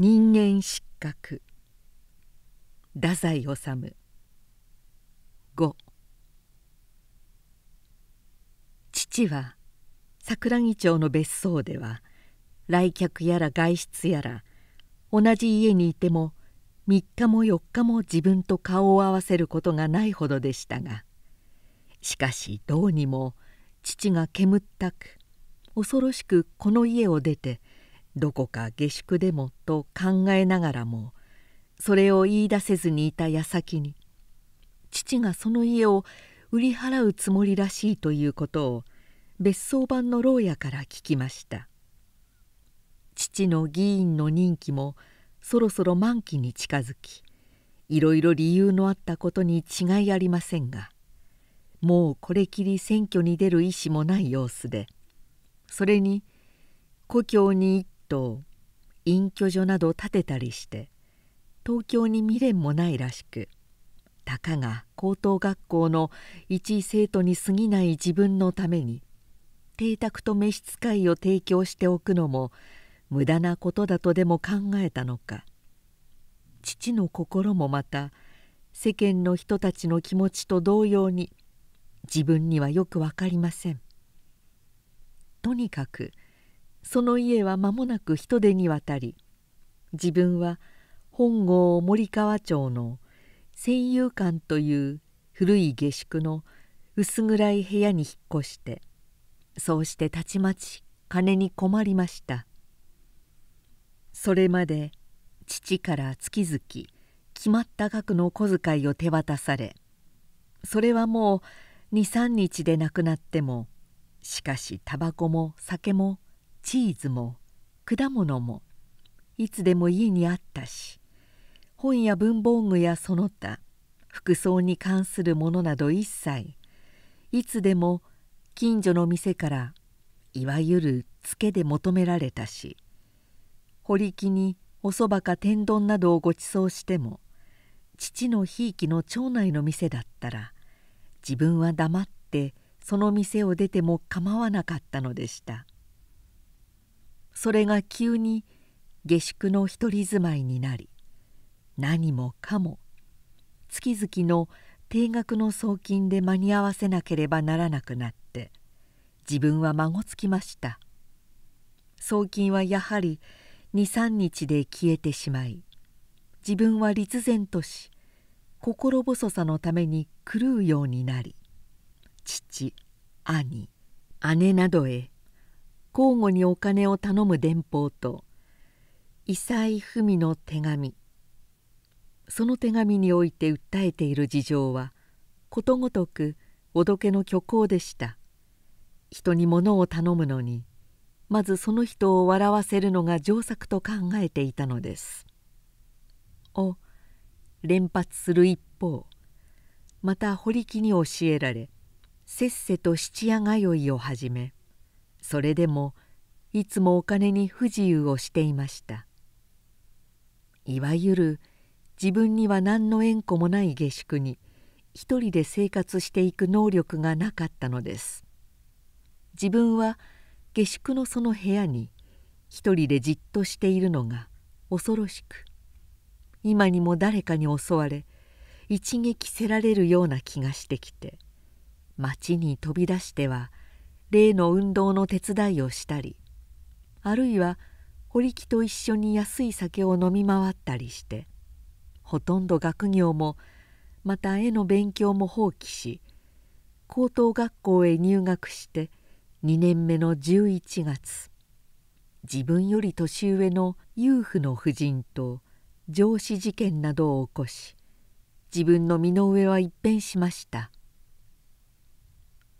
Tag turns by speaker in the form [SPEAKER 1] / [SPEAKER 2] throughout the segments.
[SPEAKER 1] 人間失格太宰治5父は桜木町の別荘では来客やら外出やら同じ家にいても3日も4日も自分と顔を合わせることがないほどでしたがしかしどうにも父が煙ったく恐ろしくこの家を出てどこか下宿でもと考えながらもそれを言い出せずにいた矢先に父がその家を売り払うつもりらしいということを別荘版の牢屋から聞きました父の議員の任期もそろそろ満期に近づきいろいろ理由のあったことに違いありませんがもうこれきり選挙に出る意思もない様子でそれに故郷に行と隠居所など建てたりして東京に未練もないらしくたかが高等学校の一生徒に過ぎない自分のために邸宅と召使いを提供しておくのも無駄なことだとでも考えたのか父の心もまた世間の人たちの気持ちと同様に自分にはよく分かりません。とにかくその家は間もなく人手に渡り自分は本郷森川町の千友館という古い下宿の薄暗い部屋に引っ越してそうしてたちまち金に困りましたそれまで父から月々決まった額の小遣いを手渡されそれはもう23日でなくなってもしかしタバコも酒もチーズも果物もいつでも家にあったし本や文房具やその他服装に関するものなど一切いつでも近所の店からいわゆるツケで求められたし堀木におそばか天丼などをご馳走しても父のひいきの町内の店だったら自分は黙ってその店を出ても構わなかったのでした。それが急に下宿の一人住まいになり何もかも月々の定額の送金で間に合わせなければならなくなって自分は孫つきました送金はやはり23日で消えてしまい自分は立然とし心細さのために狂うようになり父兄姉などへ交互にお金を頼む電報と伊井文の手紙その手紙において訴えている事情はことごとくおどけの虚構でした人に物を頼むのにまずその人を笑わせるのが上策と考えていたのですを連発する一方また堀木に教えられせっせと質屋通いを始めそれでもいつもお金に不自由をしていましたいわゆる自分には何の縁故もない下宿に一人で生活していく能力がなかったのです自分は下宿のその部屋に一人でじっとしているのが恐ろしく今にも誰かに襲われ一撃せられるような気がしてきて町に飛び出しては例の運動の手伝いをしたりあるいは堀木と一緒に安い酒を飲み回ったりしてほとんど学業もまた絵の勉強も放棄し高等学校へ入学して2年目の11月自分より年上の裕婦の婦人と上司事件などを起こし自分の身の上は一変しました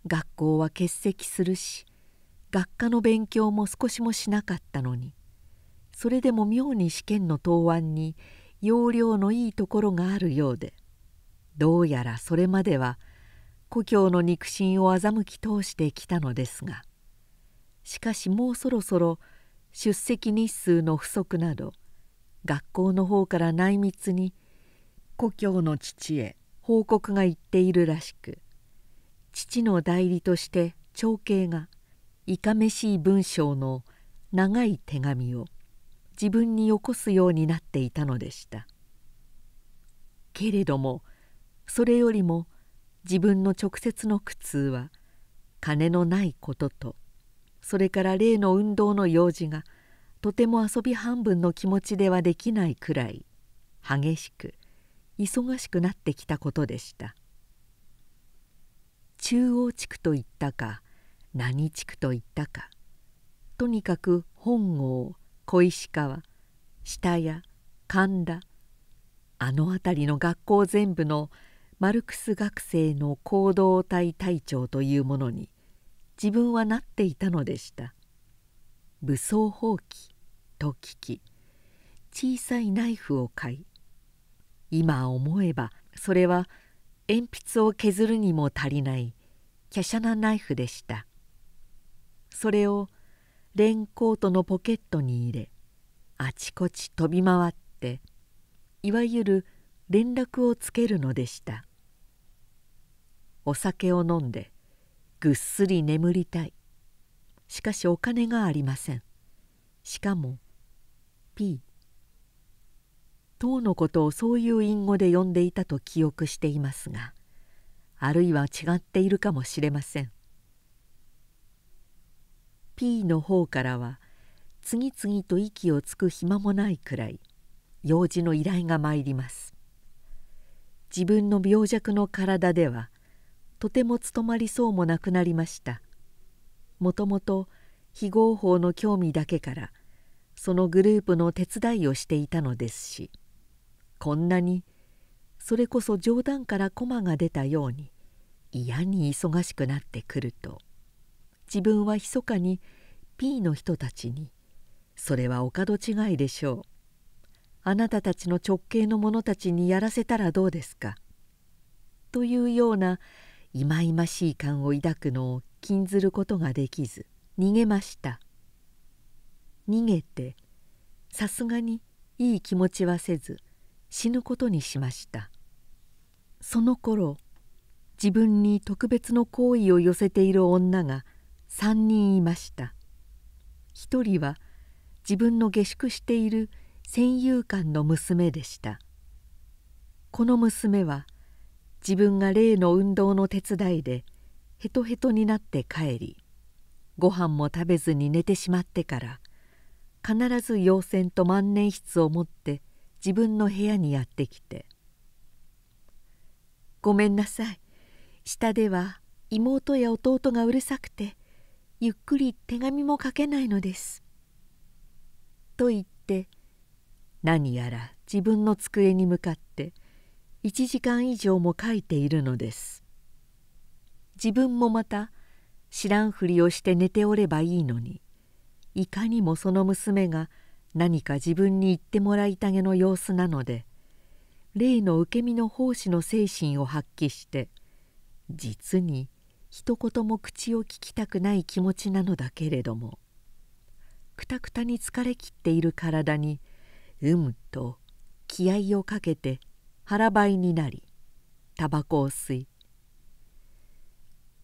[SPEAKER 1] 学校は欠席するし学科の勉強も少しもしなかったのにそれでも妙に試験の答案に要領のいいところがあるようでどうやらそれまでは故郷の肉親を欺き通してきたのですがしかしもうそろそろ出席日数の不足など学校の方から内密に故郷の父へ報告が行っているらしく父の代理として長兄がいかめしい文章の長い手紙を自分によこすようになっていたのでしたけれどもそれよりも自分の直接の苦痛は金のないこととそれから例の運動の用事がとても遊び半分の気持ちではできないくらい激しく忙しくなってきたことでした。中央地区といったか何地区と言ったかとにかく本郷小石川下屋神田あの辺りの学校全部のマルクス学生の行動隊隊長というものに自分はなっていたのでした武装放棄と聞き小さいナイフを買い今思えばそれは鉛筆を削るにも足りない華奢なナイフでしたそれをレンコートのポケットに入れあちこち飛び回っていわゆる連絡をつけるのでしたお酒を飲んでぐっすり眠りたいしかしお金がありませんしかも P 唐のことをそういう隠語で呼んでいたと記憶していますがあるいは違っているかもしれません P の方からは次々と息をつく暇もないくらい用事の依頼が参ります自分の病弱の体ではとても務まりそうもなくなりましたもともと非合法の興味だけからそのグループの手伝いをしていたのですしこんなにそれこそ冗談から駒が出たように嫌に忙しくなってくると自分は密かに P の人たちに「それはお門違いでしょう」「あなたたちの直系の者たちにやらせたらどうですか」というような忌々しい感を抱くのを禁ずることができず逃げました逃げてさすがにいい気持ちはせず死ぬことにしましたその頃自分に特別の好意を寄せている女が3人いました1人は自分の下宿している戦友館の娘でしたこの娘は自分が例の運動の手伝いでヘトヘトになって帰りご飯も食べずに寝てしまってから必ず陽線と万年筆を持って自分の部屋にやってきて「ごめんなさい下では妹や弟がうるさくてゆっくり手紙も書けないのです」と言って何やら自分の机に向かって1時間以上も書いているのです自分もまた知らんふりをして寝ておればいいのにいかにもその娘が「何か自分に言ってもらいたげの様子なので例の受け身の奉仕の精神を発揮して実に一言も口を聞きたくない気持ちなのだけれどもくたくたに疲れきっている体にうむと気合をかけて腹ばいになりタバコを吸い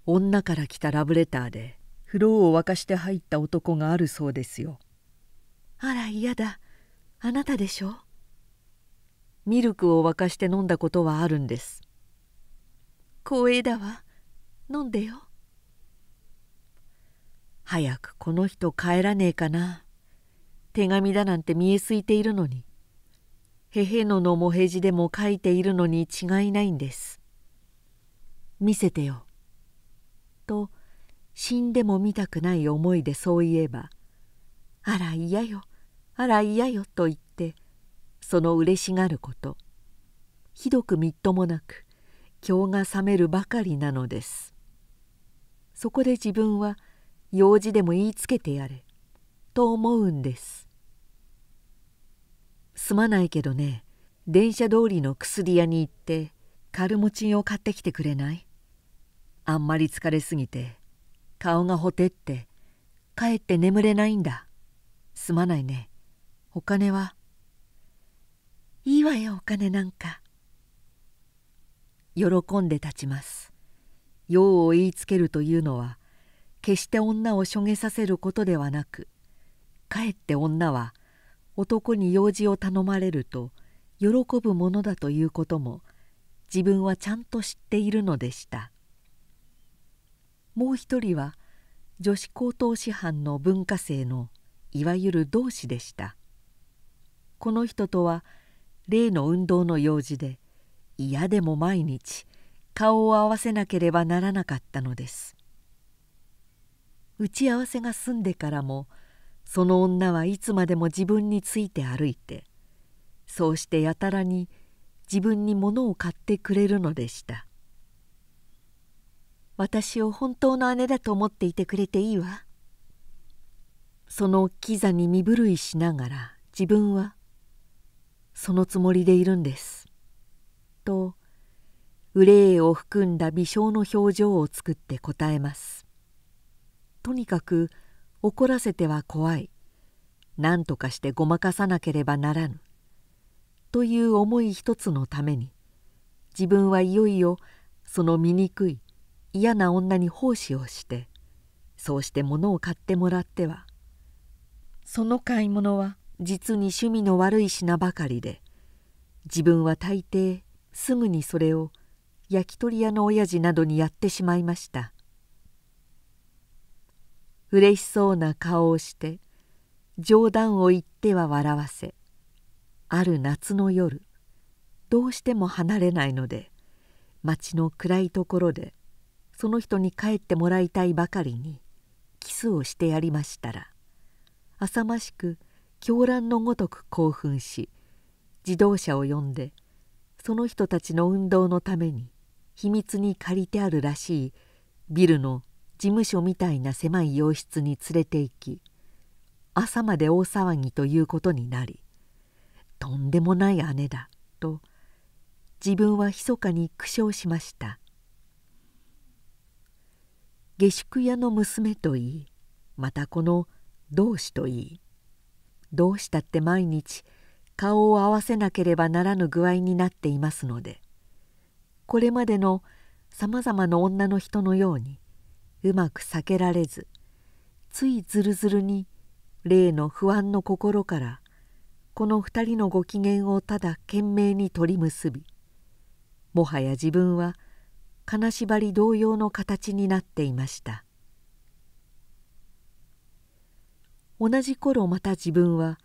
[SPEAKER 1] 女から来たラブレターで風呂を沸かして入った男があるそうですよあら嫌だあなたでしょミルクを沸かして飲んだことはあるんです光栄だわ飲んでよ早くこの人帰らねえかな手紙だなんて見えすいているのにへへののもへじでも書いているのに違いないんです見せてよと死んでも見たくない思いでそういえばあら嫌よあら嫌よと言ってそのうれしがることひどくみっともなく今日が冷めるばかりなのですそこで自分は用事でも言いつけてやれと思うんですすまないけどね電車通りの薬屋に行ってカルモチンを買ってきてくれないあんまり疲れすぎて顔がほてってかえって眠れないんだすまないねお金はいいわよお金なんか喜んで立ちます用を言いつけるというのは決して女をしょげさせることではなくかえって女は男に用事を頼まれると喜ぶものだということも自分はちゃんと知っているのでしたもう一人は女子高等師範の文化生のいわゆる同志でしたこの人とは例の運動の用事で嫌でも毎日顔を合わせなければならなかったのです打ち合わせが済んでからもその女はいつまでも自分について歩いてそうしてやたらに自分に物を買ってくれるのでした私を本当の姉だと思っていてくれていいわそのキザに身震いしながら自分はそのつもりでいるんですと憂いを含んだ微笑の表情を作って答えますとにかく怒らせては怖い何とかしてごまかさなければならぬという思い一つのために自分はいよいよその醜い嫌な女に奉仕をしてそうして物を買ってもらってはその買い物は実に趣味の悪い品ばかりで自分は大抵すぐにそれを焼き鳥屋の親父などにやってしまいました嬉しそうな顔をして冗談を言っては笑わせある夏の夜どうしても離れないので町の暗いところでその人に帰ってもらいたいばかりにキスをしてやりましたら浅ましく狂乱のごとく興奮し自動車を呼んでその人たちの運動のために秘密に借りてあるらしいビルの事務所みたいな狭い洋室に連れて行き朝まで大騒ぎということになり「とんでもない姉だ」と自分は密かに苦笑しました下宿屋の娘といいまたこの「同志といいどうしたって毎日顔を合わせなければならぬ具合になっていますのでこれまでのさまざまな女の人のようにうまく避けられずついずるずるに例の不安の心からこの二人のご機嫌をただ懸命に取り結びもはや自分は金縛り同様の形になっていました同じ頃また自分は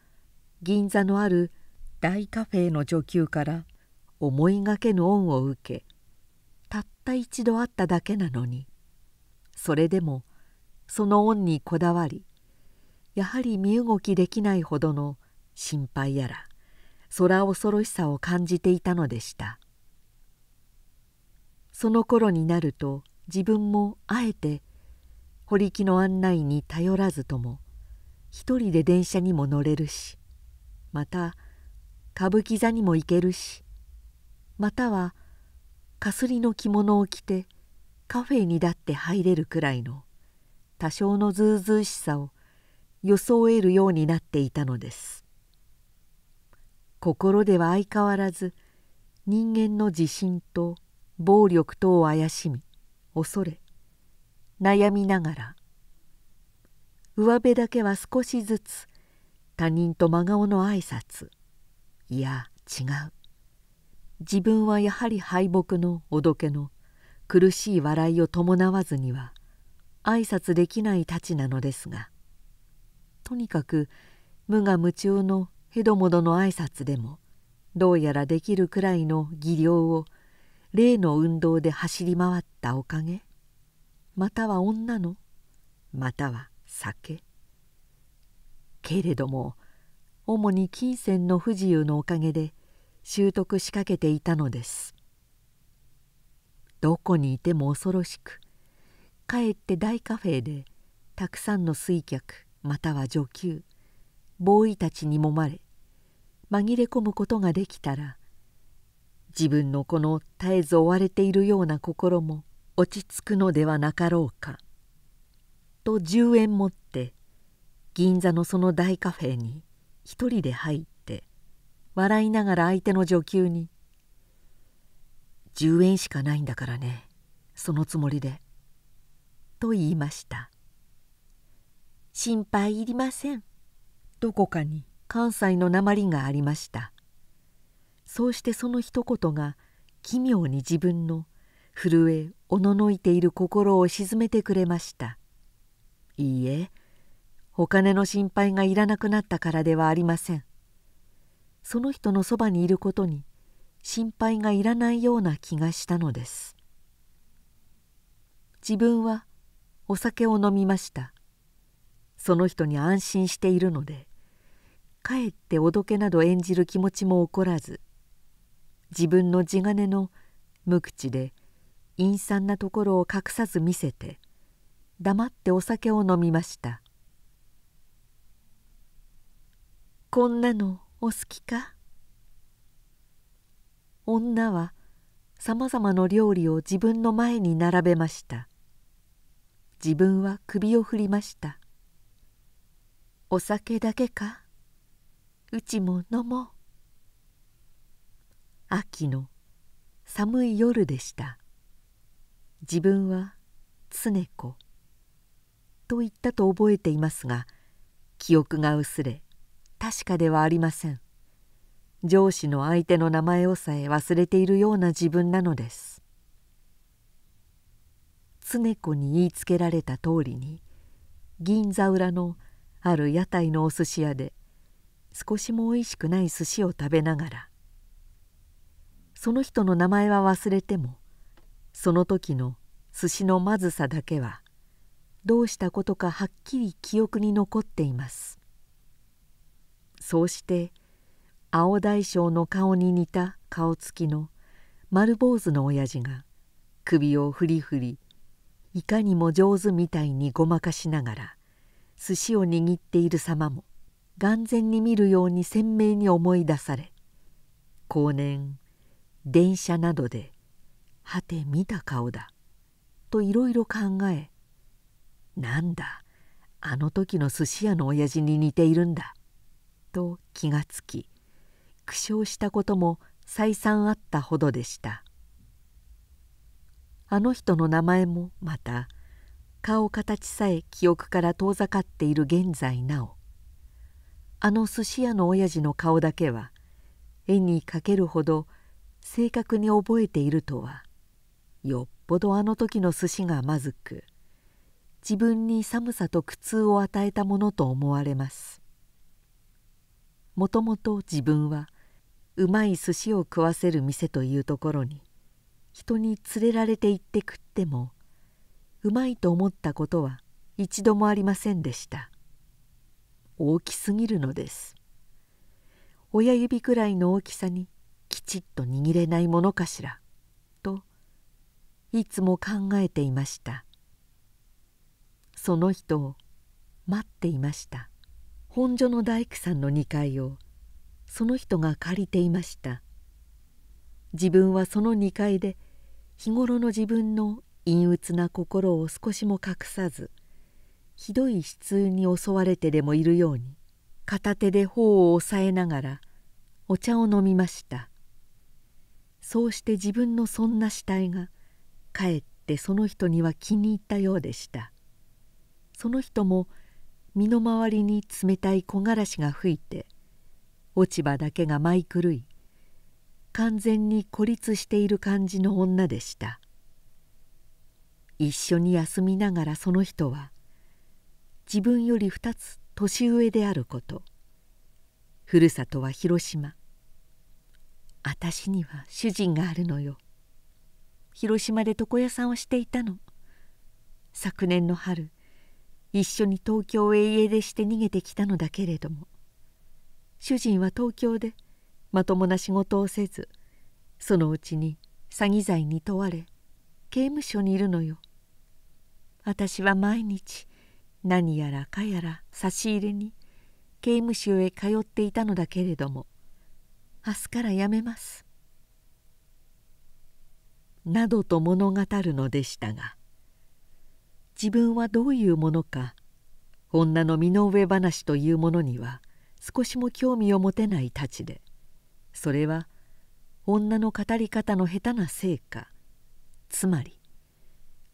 [SPEAKER 1] 銀座のある大カフェの女給から思いがけぬ恩を受けたった一度会っただけなのにそれでもその恩にこだわりやはり身動きできないほどの心配やら空恐ろしさを感じていたのでしたその頃になると自分もあえて堀木の案内に頼らずとも一人で電車にも乗れるしまた歌舞伎座にも行けるしまたはかすりの着物を着てカフェにだって入れるくらいの多少のずうずうしさを装えるようになっていたのです心では相変わらず人間の自信と暴力とを怪しみ恐れ悩みながら上辺だけは少しずつ他人と真顔の挨拶いや違う自分はやはり敗北のおどけの苦しい笑いを伴わずには挨拶できないたちなのですがとにかく無我夢中のヘドモドの挨拶でもどうやらできるくらいの技量を例の運動で走り回ったおかげまたは女のまたは酒けれども主に金銭の不自由のおかげで習得しかけていたのですどこにいても恐ろしくかえって大カフェでたくさんの水客または女給ボーイたちにもまれ紛れ込むことができたら自分のこの絶えず追われているような心も落ち着くのではなかろうか。と10円持って銀座のその大カフェに一人で入って笑いながら相手の女給に「10円しかないんだからねそのつもりで」と言いました「心配いりません」どこかに関西の鉛がありましたそうしてその一言が奇妙に自分の震えおののいている心を鎮めてくれましたいいえお金の心配がいらなくなったからではありませんその人のそばにいることに心配がいらないような気がしたのです自分はお酒を飲みましたその人に安心しているのでかえっておどけなど演じる気持ちも起こらず自分の地金の無口で陰惨なところを隠さず見せて黙ってお酒を飲みました「こんなのお好きか?」女はさまざまの料理を自分の前に並べました自分は首を振りました「お酒だけかうちも飲もう」秋の寒い夜でした自分は常子と言ったと覚えていますが記憶が薄れ確かではありません上司の相手の名前をさえ忘れているような自分なのです常子に言いつけられた通りに銀座裏のある屋台のお寿司屋で少しも美味しくない寿司を食べながらその人の名前は忘れてもその時の寿司のまずさだけはどうしたことかはっきり記憶に残っていますそうして青大将の顔に似た顔つきの丸坊主の親父が首をふりふりいかにも上手みたいにごまかしながら寿司を握っている様も眼前に見るように鮮明に思い出され後年電車などで「はて見た顔だ」といろいろ考えなんだあの時の寿司屋の親父に似ているんだ」と気がつき苦笑したことも再三あったほどでしたあの人の名前もまた顔形さえ記憶から遠ざかっている現在なおあの寿司屋の親父の顔だけは絵にかけるほど正確に覚えているとはよっぽどあの時の寿司がまずく「自分に寒さと苦痛を与えたものと思われますもともと自分はうまい寿司を食わせる店というところに人に連れられて行って食ってもうまいと思ったことは一度もありませんでした大きすぎるのです親指くらいの大きさにきちっと握れないものかしらといつも考えていましたその人を待っていました本所の大工さんの2階をその人が借りていました自分はその2階で日頃の自分の陰鬱な心を少しも隠さずひどい悲痛に襲われてでもいるように片手で頬を押さえながらお茶を飲みましたそうして自分のそんな死体がかえってその人には気に入ったようでしたその人も身の回りに冷たい木枯らしが吹いて落ち葉だけが舞い狂い完全に孤立している感じの女でした一緒に休みながらその人は自分より2つ年上であることふるさとは広島私には主人があるのよ広島で床屋さんをしていたの昨年の春一緒に東京へ家出して逃げてきたのだけれども主人は東京でまともな仕事をせずそのうちに詐欺罪に問われ刑務所にいるのよ。私は毎日何やらかやら差し入れに刑務所へ通っていたのだけれども明日からやめます。などと物語るのでしたが自分はどういうものか女の身の上話というものには少しも興味を持てないたちでそれは女の語り方の下手なせいかつまり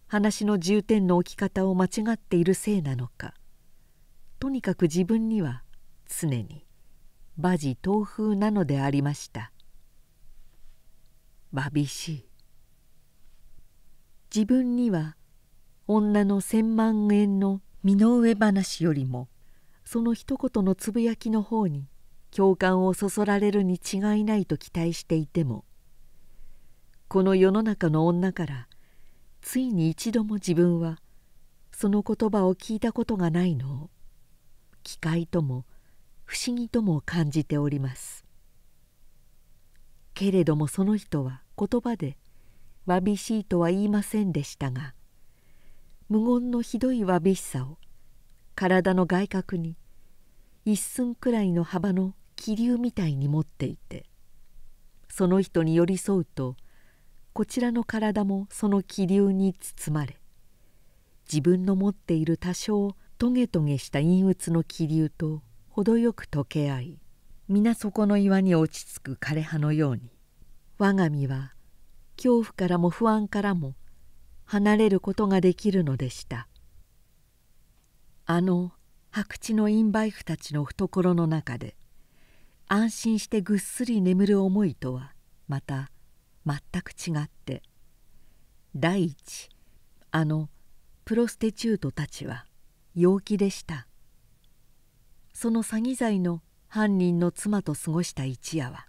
[SPEAKER 1] 話の重点の置き方を間違っているせいなのかとにかく自分には常に馬事東風なのでありました「わびしい」自分には女の千万円の身の上話よりもその一言のつぶやきの方に共感をそそられるに違いないと期待していてもこの世の中の女からついに一度も自分はその言葉を聞いたことがないのを奇怪とも不思議とも感じておりますけれどもその人は言葉でわびしいとは言いませんでしたが無言のひどいわびしさを体の外角に一寸くらいの幅の気流みたいに持っていてその人に寄り添うとこちらの体もその気流に包まれ自分の持っている多少トゲトゲした陰鬱の気流と程よく溶け合い皆底の岩に落ち着く枯れ葉のように我が身は恐怖からも不安からも離れることができるのでしたあの白地の陰梅婦たちの懐の中で安心してぐっすり眠る思いとはまた全く違って第一あのプロステチュートたちは陽気でしたその詐欺罪の犯人の妻と過ごした一夜は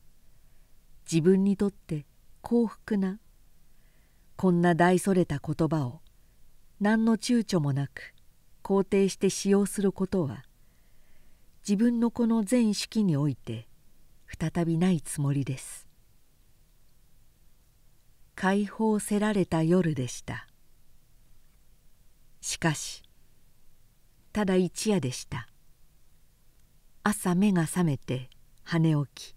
[SPEAKER 1] 自分にとって幸福なこんな大それた言葉を何の躊躇もなく肯定して使用することは自分のこの全式において再びないつもりです。解放せられた夜でしたしかしただ一夜でした朝目が覚めて羽起き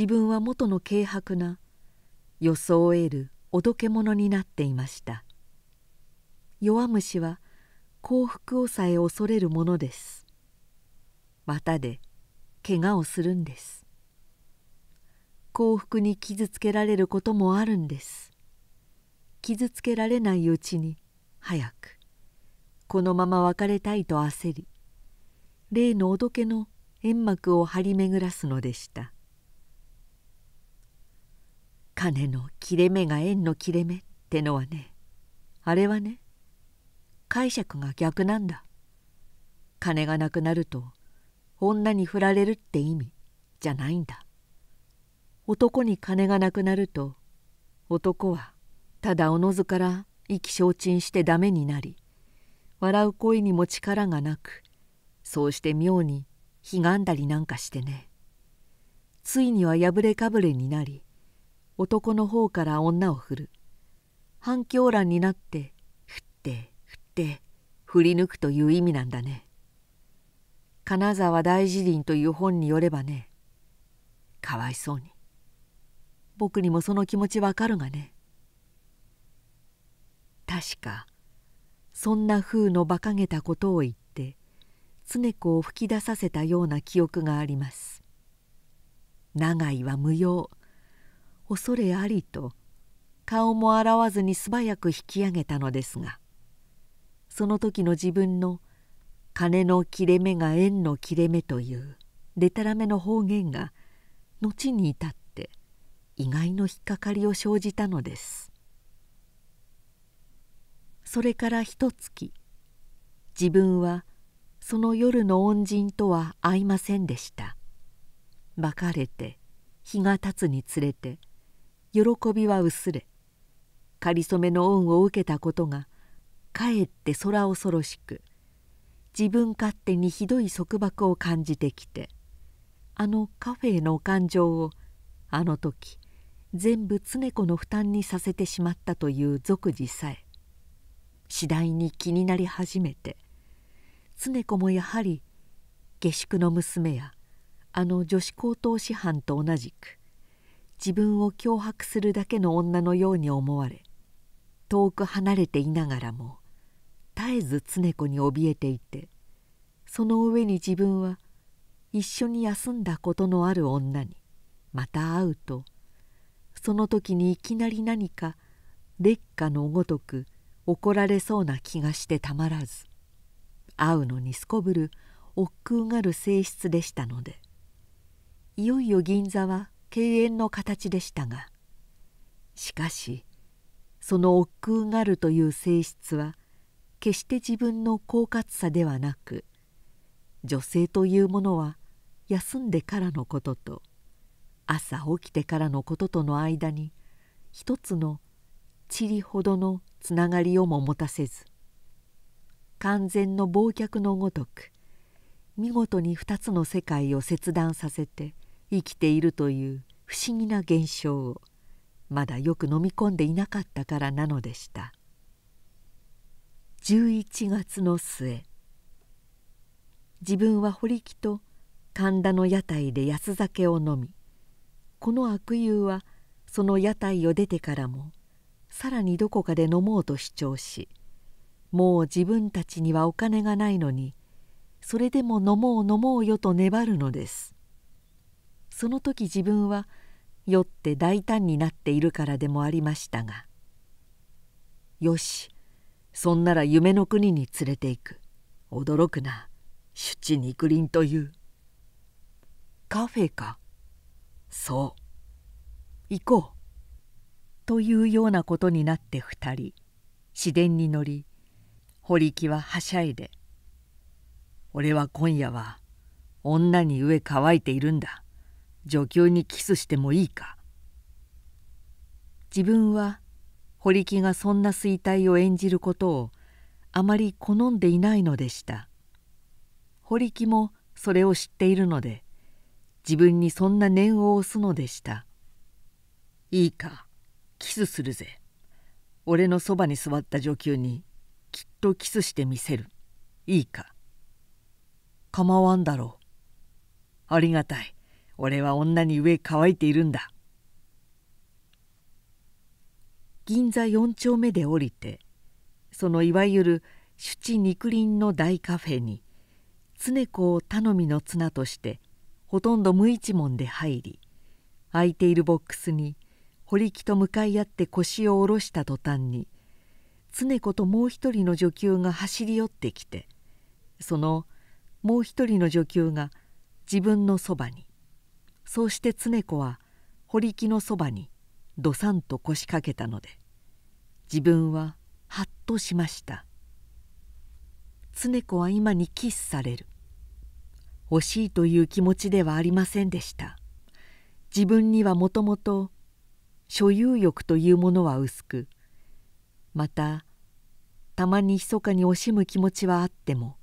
[SPEAKER 1] 自分は元の軽薄な装えるおどけ者になっていました弱虫は幸福をさえ恐れるものです綿で怪我をするんです幸福に傷つけられることもあるんです傷つけられないうちに早くこのまま別れたいと焦り例のおどけの煙幕を張り巡らすのでした金の切れ目が縁の切れ目ってのはねあれはね解釈が逆なんだ金がなくなると女に振られるって意味じゃないんだ男に金がなくなると男はただおのずから意気消沈して駄目になり笑う声にも力がなくそうして妙にひがんだりなんかしてねついには破れかぶれになり男の方から女を振る反狂乱になって振って振って振り抜くという意味なんだね金沢大辞林という本によればねかわいそうに僕にもその気持ちわかるがね確かそんな風の馬鹿げたことを言って常子を吹き出させたような記憶があります永井は無用恐れありと顔も洗わずに素早く引き上げたのですがその時の自分の金の切れ目が縁の切れ目というでたらめの方言が後に至って意外の引っかかりを生じたのですそれからつ月自分はその夜の恩人とは会いませんでした別れて日が経つにつれて喜びは薄れかりそめの恩を受けたことがかえって空恐ろしく自分勝手にひどい束縛を感じてきてあのカフェの感情をあの時全部常子の負担にさせてしまったという俗事さえ次第に気になり始めて常子もやはり下宿の娘やあの女子高等師範と同じく自分を脅迫するだけの女のように思われ遠く離れていながらも絶えず常子に怯えていてその上に自分は一緒に休んだことのある女にまた会うとその時にいきなり何か烈火のごとく怒られそうな気がしてたまらず会うのにすこぶる億劫がる性質でしたのでいよいよ銀座は敬遠の形でしたがしかしその億劫がるという性質は決して自分の狡猾さではなく女性というものは休んでからのことと朝起きてからのこととの間に一つの塵ほどのつながりをも持たせず完全の忘却のごとく見事に二つの世界を切断させて生きているという不思議な現象をまだよく飲み込んでいなかったからなのでした11月の末自分は堀木と神田の屋台で安酒を飲みこの悪友はその屋台を出てからもさらにどこかで飲もうと主張しもう自分たちにはお金がないのにそれでも飲もう飲もうよと粘るのですその時自分は酔って大胆になっているからでもありましたが「よしそんなら夢の国に連れて行く驚くな出地肉林という」「カフェかそう行こう」というようなことになって2人市電に乗り堀木ははしゃいで「俺は今夜は女に飢え乾いているんだ」女給にキスしてもいいか自分は堀木がそんな衰退を演じることをあまり好んでいないのでした堀木もそれを知っているので自分にそんな念を押すのでしたいいかキスするぜ俺のそばに座った女給にきっとキスしてみせるいいか構わんだろうありがたい俺は女に上乾いているんだ銀座4丁目で降りてそのいわゆる朱地肉林の大カフェに常子を頼みの綱としてほとんど無一文で入り空いているボックスに堀木と向かい合って腰を下ろした途端に常子ともう一人の女給が走り寄ってきてそのもう一人の女給が自分のそばにそうして常子は堀木のそばにどさんと腰掛けたので自分ははっとしました常子は今にキスされる惜しいという気持ちではありませんでした自分にはもともと所有欲というものは薄くまたたまに密かに惜しむ気持ちはあっても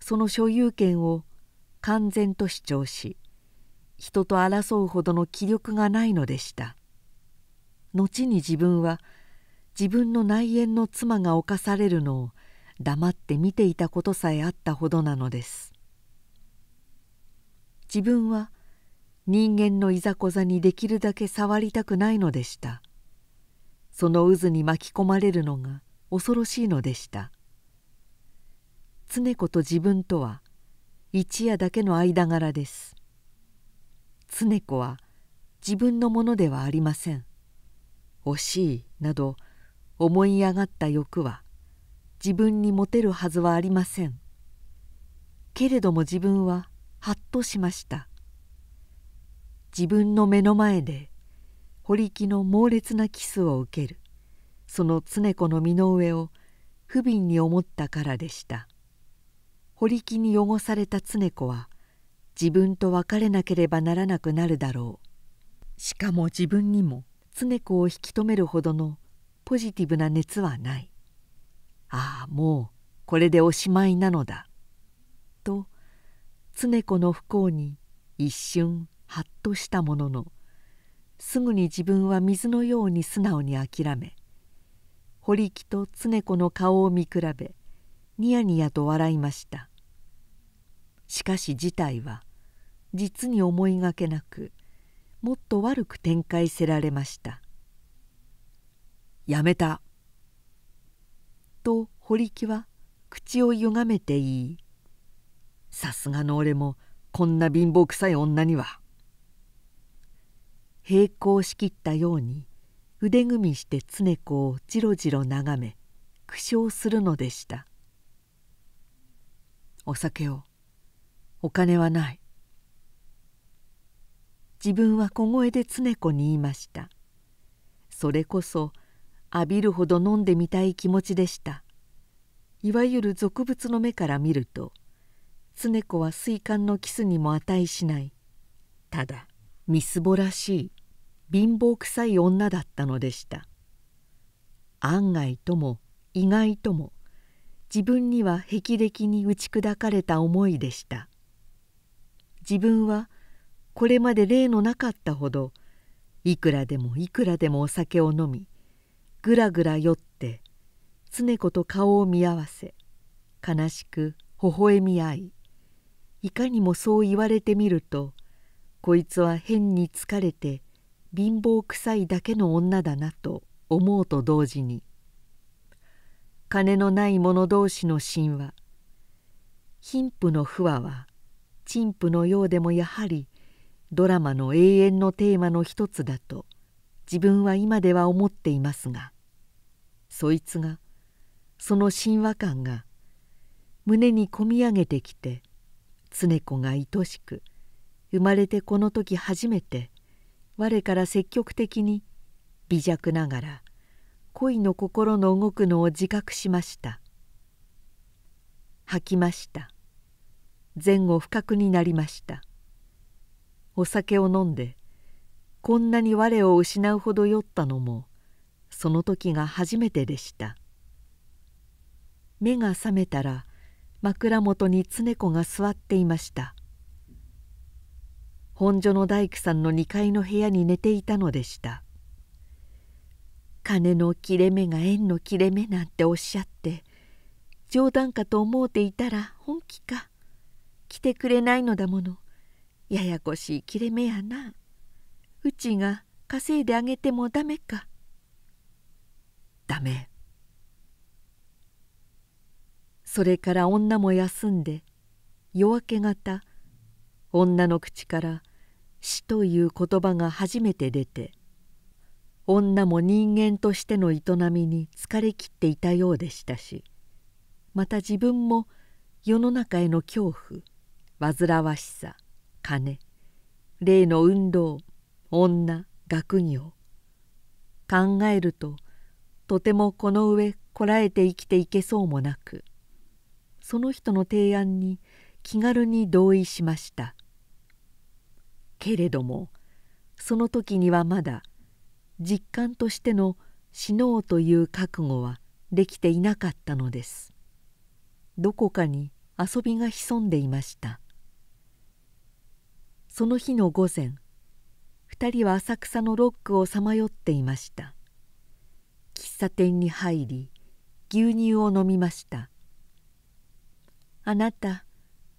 [SPEAKER 1] その所有権を完全と主張し人と争うほどの気力がないのでした後に自分は自分の内縁の妻が犯されるのを黙って見ていたことさえあったほどなのです自分は人間のいざこざにできるだけ触りたくないのでしたその渦に巻き込まれるのが恐ろしいのでした常子と自分とは一夜だけの間柄です常子は自分のものではありません惜しいなど思い上がった欲は自分に持てるはずはありませんけれども自分はハッとしました自分の目の前で堀木の猛烈なキスを受けるその常子の身の上を不憫に思ったからでした堀木に汚された常子は自分と別れなければならなくなるだろうしかも自分にも常子を引き止めるほどのポジティブな熱はないああもうこれでおしまいなのだと常子の不幸に一瞬ハッとしたもののすぐに自分は水のように素直に諦め堀木と常子の顔を見比べニヤニヤと笑いましたしかし事態は実に思いがけなくもっと悪く展開せられました「やめた」と堀木は口をゆがめて言い「さすがの俺もこんな貧乏くさい女には」平行しきったように腕組みして常子をじろじろ眺め苦笑するのでした「お酒をお金はない自分は小声で常子に言いましたそれこそ浴びるほど飲んでみたい気持ちでしたいわゆる俗物の目から見ると常子は水管のキスにも値しないただみすぼらしい貧乏臭い女だったのでした案外とも意外とも自分には霹靂に打ち砕かれた思いでした自分はこれまで例のなかったほどいくらでもいくらでもお酒を飲みぐらぐら酔って常子と顔を見合わせ悲しく微笑み合いいかにもそう言われてみるとこいつは変に疲れて貧乏くさいだけの女だなと思うと同時に金のない者同士の神話貧富の不和は陳腐のようでもやはりドラマの永遠のテーマの一つだと自分は今では思っていますがそいつがその神話感が胸にこみ上げてきて常子が愛しく生まれてこの時初めて我から積極的に微弱ながら恋の心の動くのを自覚しました吐きました前後不覚になりましたお酒を飲んでこんなに我を失うほど酔ったのもその時が初めてでした目が覚めたら枕元に常子が座っていました本所の大工さんの2階の部屋に寝ていたのでした金の切れ目が縁の切れ目なんておっしゃって冗談かと思うていたら本気か来てくれないのだものややこしい切れ目やなうちが稼いであげてもダメかダメそれから女も休んで夜明け方女の口から死という言葉が初めて出て女も人間としての営みに疲れきっていたようでしたしまた自分も世の中への恐怖煩わしさ金例の運動女学業考えるととてもこの上こらえて生きていけそうもなくその人の提案に気軽に同意しましたけれどもその時にはまだ実感としての死のうという覚悟はできていなかったのですどこかに遊びが潜んでいましたその日の午前2人は浅草のロックをさまよっていました喫茶店に入り牛乳を飲みました「あなた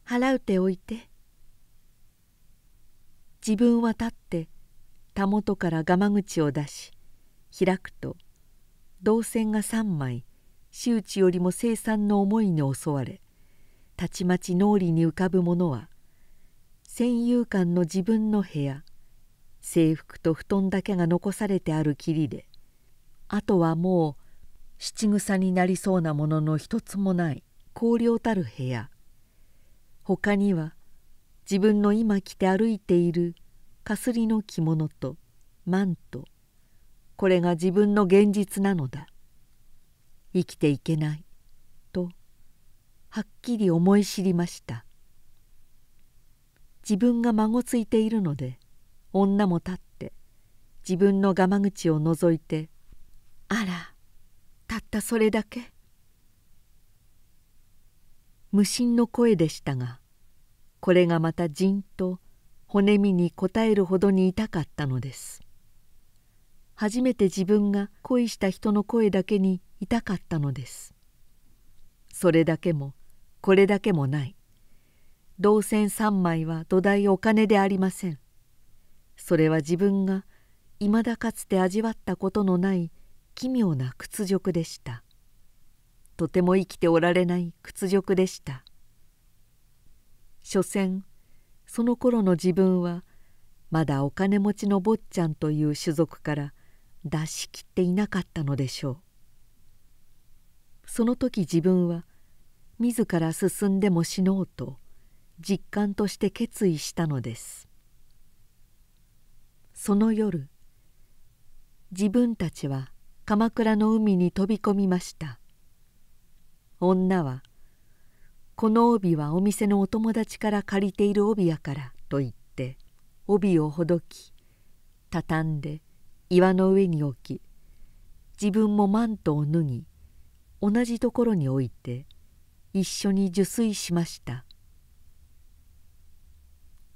[SPEAKER 1] 払うておいて」自分は立ってたもとからがま口を出し開くと銅線が3枚周知よりも生産の思いに襲われたちまち脳裏に浮かぶものは戦友館の自分の部屋制服と布団だけが残されてあるきりであとはもう七草になりそうなものの一つもない荒涼たる部屋他には自分の今着て歩いているかすりの着物とマントこれが自分の現実なのだ生きていけないとはっきり思い知りました自分が孫ついているので女も立って自分のがま口をのぞいて「あらたったそれだけ?」無心の声でしたがこれがまたじんと骨身に応えるほどに痛かったのです初めて自分が恋した人の声だけに痛かったのですそれだけもこれだけもない銅線3枚は土台お金でありませんそれは自分がいまだかつて味わったことのない奇妙な屈辱でしたとても生きておられない屈辱でした所詮その頃の自分はまだお金持ちの坊ちゃんという種族から出し切っていなかったのでしょうその時自分は自ら進んでも死のうと実感として決意したのですその夜自分たちは鎌倉の海に飛び込みました女は「この帯はお店のお友達から借りている帯やから」と言って帯をほどき畳んで岩の上に置き自分もマントを脱ぎ同じところに置いて一緒に受水しました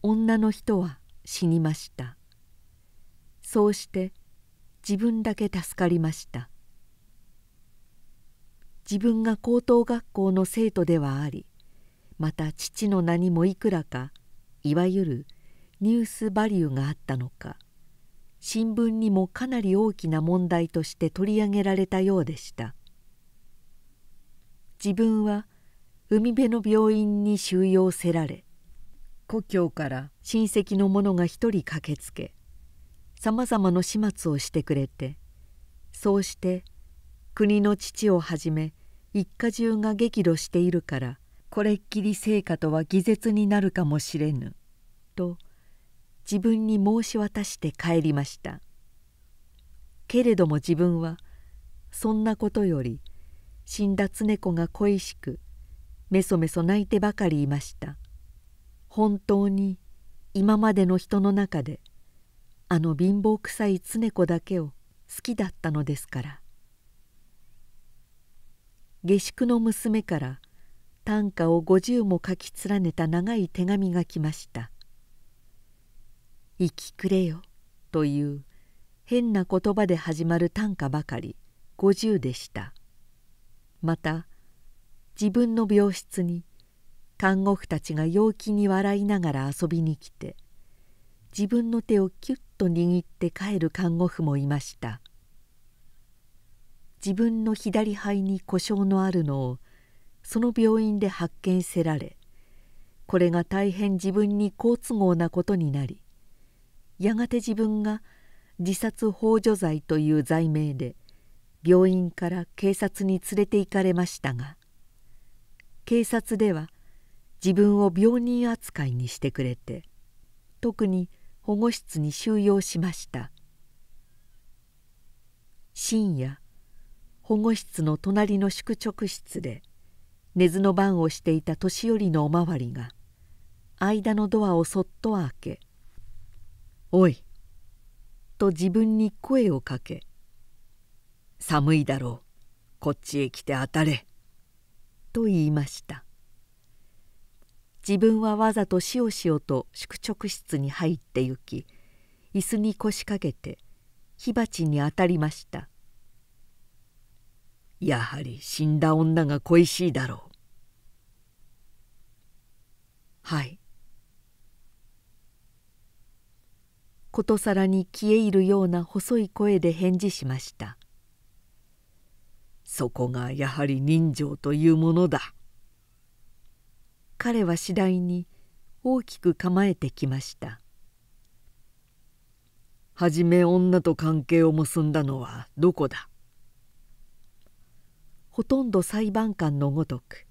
[SPEAKER 1] 女の人は死にましたそうして自分だけ助かりました自分が高等学校の生徒ではありまた父の名にもいくらかいわゆるニュースバリューがあったのか新聞にもかなり大きな問題として取り上げられたようでした自分は海辺の病院に収容せられ故郷から親戚の者が一人駆けつけさまざまの始末をしてくれてそうして国の父をはじめ一家中が激怒しているからこれっきり成果とは偽絶になるかもしれぬ」と自分に申し渡して帰りましたけれども自分はそんなことより死んだ常子が恋しくめそめそ泣いてばかりいました本当に今までの人の中であの貧乏くさい常子だけを好きだったのですから下宿の娘から短歌を50も書き連ねた長い手紙が来ました「生きくれよ」という変な言葉で始まる短歌ばかり50でしたまた自分の病室に看護婦たちが陽気に笑いながら遊びに来て自分の手をキュッと握って帰る看護婦もいました自分の左肺に故障のあるのをその病院で発見せられこれが大変自分に好都合なことになりやがて自分が自殺幇助罪という罪名で病院から警察に連れて行かれましたが警察では自分を病人扱いにしてくれて特に保護室に収容しました深夜保護室の隣の宿直室で寝ずの番をしていた年寄りのおまわりが間のドアをそっと開け「おい!」と自分に声をかけ「寒いだろうこっちへ来て当たれ」と言いました自分はわざとしおしおと宿直室に入って行き椅子に腰掛けて火鉢に当たりましたやはり死んだ女が恋しいだろうはいことさらに消え入るような細い声で返事しましたそこがやはり人情というものだ彼は次第に大きく構えてきました初め女と関係を結んだのはどこだほとんど裁判官のごとく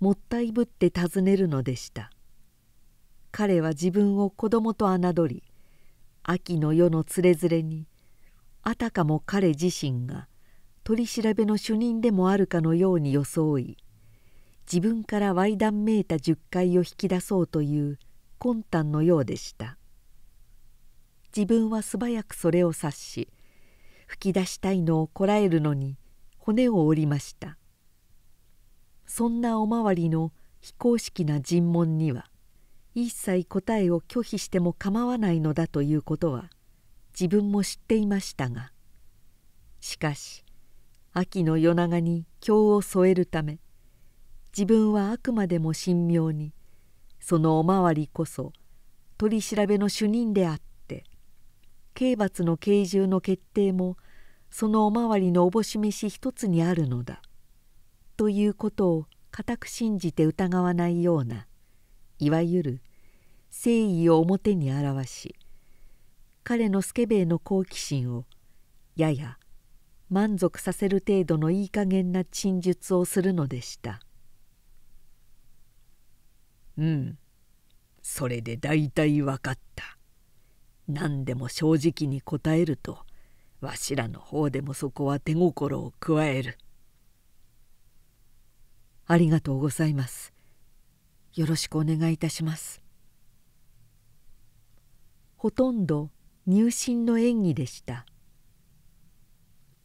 [SPEAKER 1] もったいぶって尋ねるのでした彼は自分を子供と侮り秋の夜のつれにあたかも彼自身が取り調べの主任でもあるかのように装い自分から歪談めいた十回を引き出そうという魂胆のようでした自分は素早くそれを察し吹き出したいのをこらえるのに骨を折りましたそんなおまわりの非公式な尋問には一切答えを拒否しても構わないのだということは自分も知っていましたがしかし秋の夜長に経を添えるため自分はあくまでも神妙にそのおまわりこそ取り調べの主任であって刑罰の刑重の決定もそのおまわりのおぼし飯一つにあるのだということを固く信じて疑わないようないわゆる誠意を表に表し彼のス兵衛の好奇心をやや満足させる程度のいい加減な陳述をするのでした。うんそれで大体分かった何でも正直に答えるとわしらの方でもそこは手心を加えるありがとうございますよろしくお願いいたしますほとんど入信の演技でした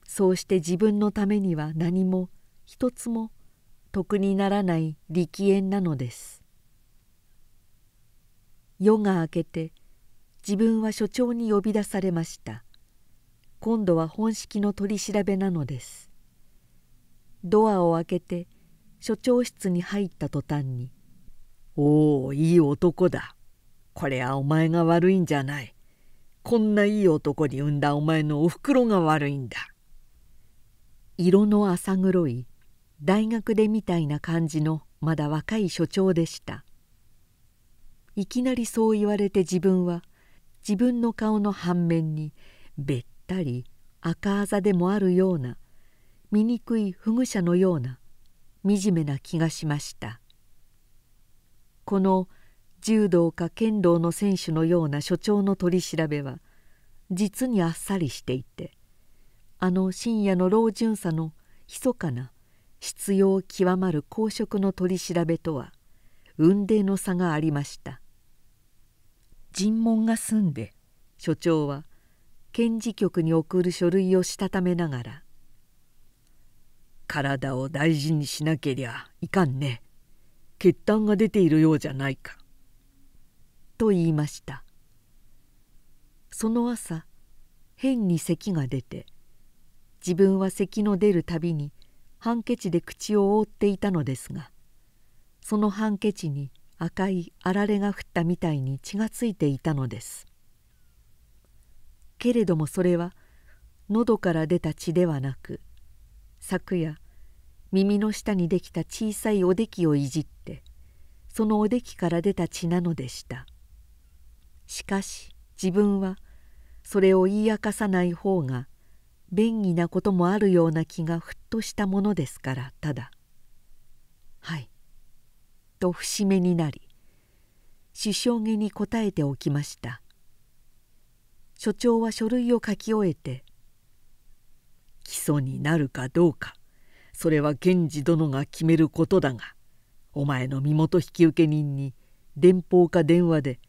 [SPEAKER 1] そうして自分のためには何も一つも得にならない力縁なのです夜が明けて自分は所長に呼び出されました今度は本式の取り調べなのですドアを開けて所長室に入った途端に「おおいい男だこれはお前が悪いんじゃないこんないい男に産んだお前のおふくろが悪いんだ」色の浅黒い大学でみたいな感じのまだ若い所長でしたいきなりそう言われて自分は自分の顔の反面にべったり赤あざでもあるような醜い不具者のような惨めな気がしましたこの柔道か剣道の選手のような所長の取り調べは実にあっさりしていてあの深夜の老巡査の密かな必要極まる公職の取り調べとは雲泥の差がありました尋問が済んで所長は検事局に送る書類をしたためながら「体を大事にしなけりゃいかんね血痰が出ているようじゃないか」と言いましたその朝変に咳が出て自分は咳の出るたびにハンケチで口を覆っていたのですがそのハンケチに「赤いあられが降ったみたいに血がついていたのですけれどもそれは喉から出た血ではなく昨夜耳の下にできた小さいおできをいじってそのおできから出た血なのでしたしかし自分はそれを言い明かさない方が便宜なこともあるような気がふっとしたものですからただ「はいと節目になり首相下に答えておきました所長は書類を書き終えて「起訴になるかどうかそれは源氏殿が決めることだがお前の身元引受人に電報か電話で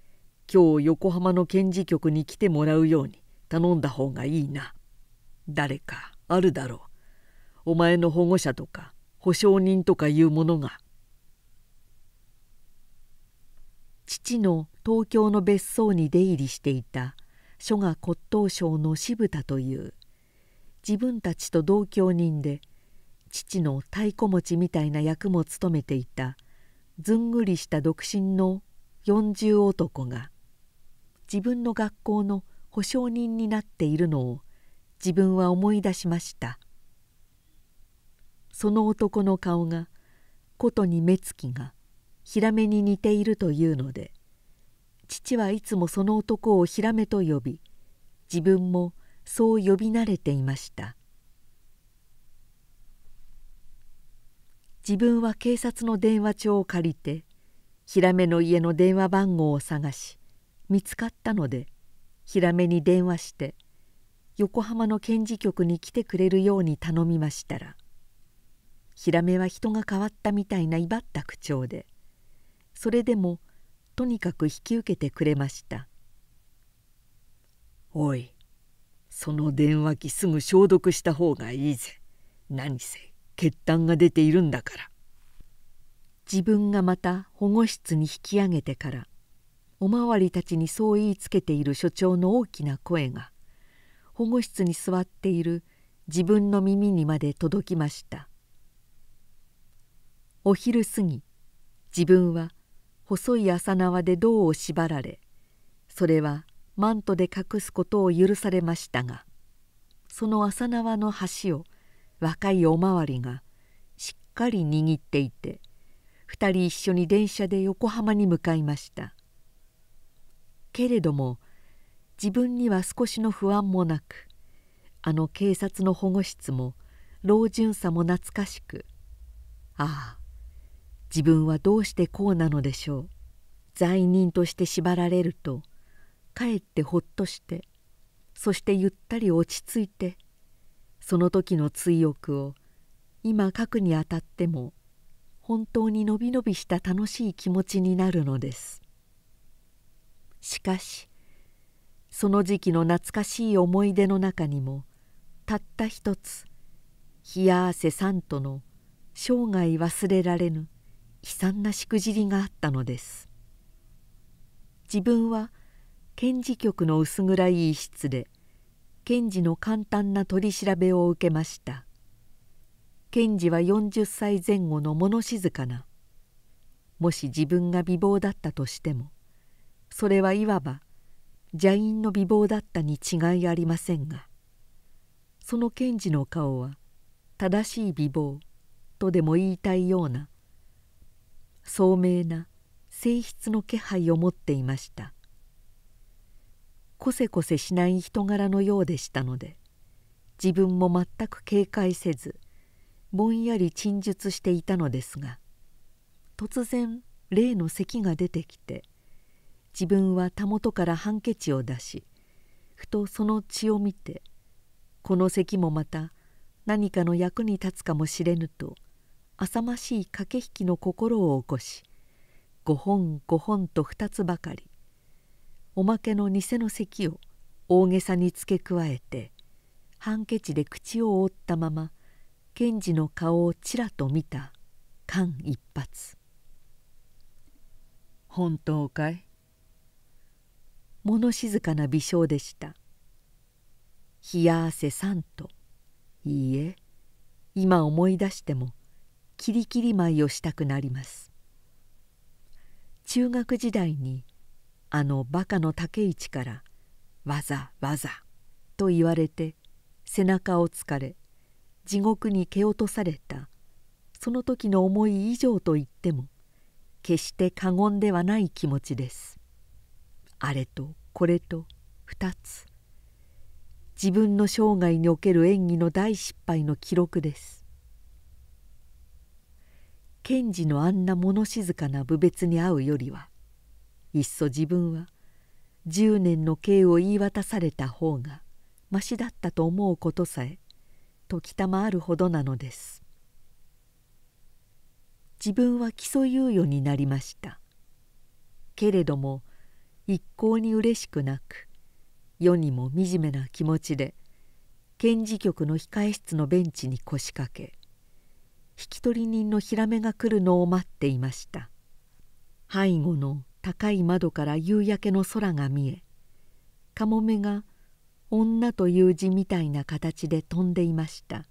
[SPEAKER 1] 今日横浜の検事局に来てもらうように頼んだ方がいいな誰かあるだろうお前の保護者とか保証人とかいうものが父の東京の別荘に出入りしていた諸賀骨董省の渋田という自分たちと同居人で父の太鼓持ちみたいな役も務めていたずんぐりした独身の40男が自分の学校の保証人になっているのを自分は思い出しましたその男の顔が琴に目つきがヒラメに似ているというので父はいつもその男をヒラメと呼び自分もそう呼び慣れていました自分は警察の電話帳を借りてヒラメの家の電話番号を探し見つかったのでヒラメに電話して横浜の検事局に来てくれるように頼みましたらヒラメは人が変わったみたいな威張った口調でそれでもとにかく引き受けてくれました「おいその電話機すぐ消毒した方がいいぜ何せ血痰が出ているんだから」自分がまた保護室に引き上げてからおまわりたちにそう言いつけている所長の大きな声が保護室に座っている自分の耳にまで届きましたお昼過ぎ自分は細い麻縄で胴を縛られそれはマントで隠すことを許されましたがその浅縄の端を若いおまわりがしっかり握っていて2人一緒に電車で横浜に向かいましたけれども自分には少しの不安もなくあの警察の保護室も老純さも懐かしくああ自分はどうしてこうなのでしょう罪人として縛られるとかえってほっとしてそしてゆったり落ち着いてその時の追憶を今書くにあたっても本当にのびのびした楽しい気持ちになるのですしかしその時期の懐かしい思い出の中にもたった一つ冷や汗さんとの生涯忘れられぬ悲惨なしくじりがあったのです自分は検事局の薄暗い一室で検事の簡単な取り調べを受けました検事は40歳前後の物静かなもし自分が美貌だったとしてもそれはいわば邪因の美貌だったに違いありませんがその検事の顔は正しい美貌とでも言いたいような聡明な性質の気配を持っていましたこせこせしない人柄のようでしたので自分も全く警戒せずぼんやり陳述していたのですが突然例の咳が出てきて自分はたもとからハンケチを出しふとその血を見てこの咳もまた何かの役に立つかもしれぬと浅ましい駆け引きの心を起こし5本5本と2つばかりおまけの偽の咳を大げさに付け加えて半ケチで口を覆ったまま賢治の顔をちらと見た間一髪「本当かい?」物静かな微笑でした「冷や汗さんと」いいえ今思い出しても「キリキリ舞をしたくなります中学時代にあのバカの竹市から「わざわざ」と言われて背中をつかれ地獄に蹴落とされたその時の思い以上と言っても決して過言ではない気持ちですあれとこれと2つ自分の生涯における演技の大失敗の記録です賢治のあんな物静かな部別に会うよりはいっそ自分は10年の刑を言い渡された方がましだったと思うことさえ時たまあるほどなのです自分は起訴猶予になりましたけれども一向にうれしくなく世にも惨めな気持ちで検事局の控え室のベンチに腰掛け引き取り人のヒラメが来るのを待っていました背後の高い窓から夕焼けの空が見えカモメが女という字みたいな形で飛んでいました